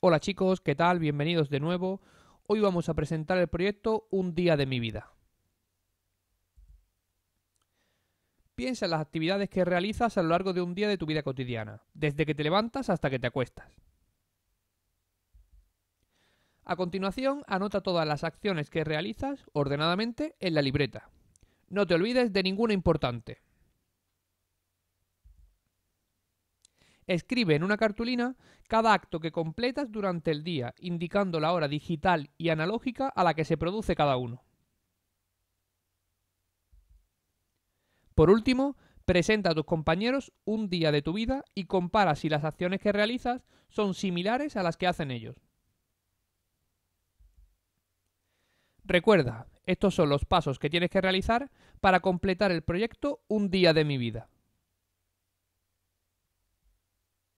Hola chicos, ¿qué tal? Bienvenidos de nuevo. Hoy vamos a presentar el proyecto Un día de mi vida. Piensa en las actividades que realizas a lo largo de un día de tu vida cotidiana, desde que te levantas hasta que te acuestas. A continuación, anota todas las acciones que realizas ordenadamente en la libreta. No te olvides de ninguna importante. Escribe en una cartulina cada acto que completas durante el día, indicando la hora digital y analógica a la que se produce cada uno. Por último, presenta a tus compañeros un día de tu vida y compara si las acciones que realizas son similares a las que hacen ellos. Recuerda, estos son los pasos que tienes que realizar para completar el proyecto Un día de mi vida.